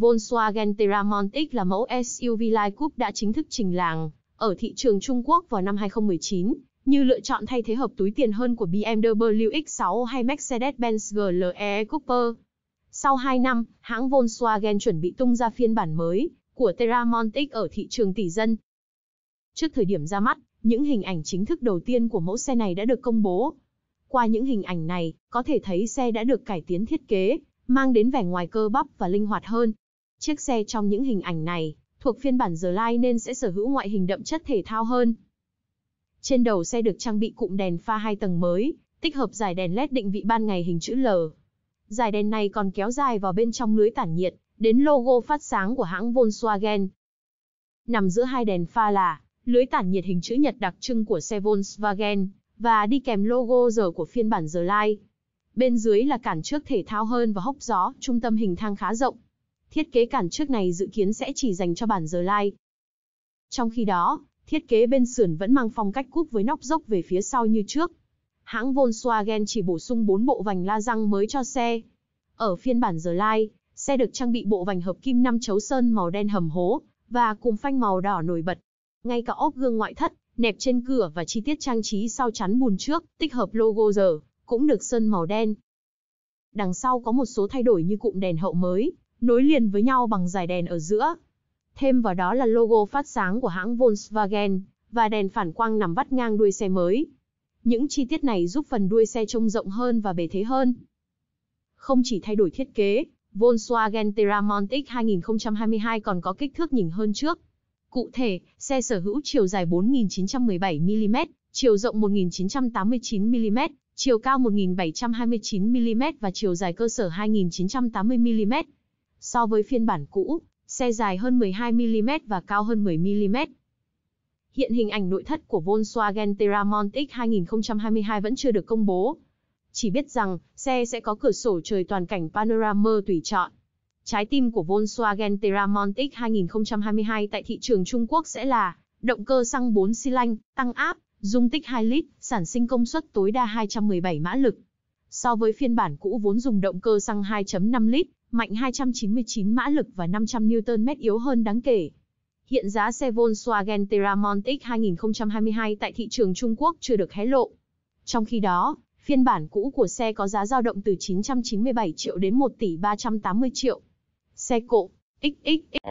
Volkswagen Teramontic là mẫu SUV light Coupe đã chính thức trình làng ở thị trường Trung Quốc vào năm 2019, như lựa chọn thay thế hợp túi tiền hơn của BMW X6 hay Mercedes-Benz GLE Coupe. Sau 2 năm, hãng Volkswagen chuẩn bị tung ra phiên bản mới của Teramontic ở thị trường tỷ dân. Trước thời điểm ra mắt, những hình ảnh chính thức đầu tiên của mẫu xe này đã được công bố. Qua những hình ảnh này, có thể thấy xe đã được cải tiến thiết kế, mang đến vẻ ngoài cơ bắp và linh hoạt hơn. Chiếc xe trong những hình ảnh này, thuộc phiên bản The lai nên sẽ sở hữu ngoại hình đậm chất thể thao hơn. Trên đầu xe được trang bị cụm đèn pha hai tầng mới, tích hợp dải đèn LED định vị ban ngày hình chữ L. Dải đèn này còn kéo dài vào bên trong lưới tản nhiệt, đến logo phát sáng của hãng Volkswagen. Nằm giữa hai đèn pha là lưới tản nhiệt hình chữ nhật đặc trưng của xe Volkswagen và đi kèm logo giờ của phiên bản The lai. Bên dưới là cản trước thể thao hơn và hốc gió, trung tâm hình thang khá rộng. Thiết kế cản trước này dự kiến sẽ chỉ dành cho bản giờ lai. Trong khi đó, thiết kế bên sườn vẫn mang phong cách cúp với nóc dốc về phía sau như trước. Hãng Volkswagen chỉ bổ sung 4 bộ vành la răng mới cho xe. Ở phiên bản giờ lai, xe được trang bị bộ vành hợp kim 5 chấu sơn màu đen hầm hố và cùng phanh màu đỏ nổi bật. Ngay cả ốp gương ngoại thất, nẹp trên cửa và chi tiết trang trí sau chắn bùn trước, tích hợp logo giờ, cũng được sơn màu đen. Đằng sau có một số thay đổi như cụm đèn hậu mới nối liền với nhau bằng dải đèn ở giữa. Thêm vào đó là logo phát sáng của hãng Volkswagen và đèn phản quang nằm vắt ngang đuôi xe mới. Những chi tiết này giúp phần đuôi xe trông rộng hơn và bề thế hơn. Không chỉ thay đổi thiết kế, Volkswagen Terramontic 2022 còn có kích thước nhỉnh hơn trước. Cụ thể, xe sở hữu chiều dài 4.917mm, chiều rộng 1.989mm, chiều cao 1.729mm và chiều dài cơ sở 2.980mm so với phiên bản cũ, xe dài hơn 12mm và cao hơn 10mm. Hiện hình ảnh nội thất của Volkswagen Terramont X 2022 vẫn chưa được công bố. Chỉ biết rằng, xe sẽ có cửa sổ trời toàn cảnh panorama tùy chọn. Trái tim của Volkswagen Terramont X 2022 tại thị trường Trung Quốc sẽ là động cơ xăng 4 xi lanh, tăng áp, dung tích 2 lít, sản sinh công suất tối đa 217 mã lực. So với phiên bản cũ vốn dùng động cơ xăng 2.5 lít, mạnh 299 mã lực và 500 Nm yếu hơn đáng kể. Hiện giá xe Volkswagen Terramont X 2022 tại thị trường Trung Quốc chưa được hé lộ. Trong khi đó, phiên bản cũ của xe có giá dao động từ 997 triệu đến 1 tỷ 380 triệu. Xe cộ, XXX.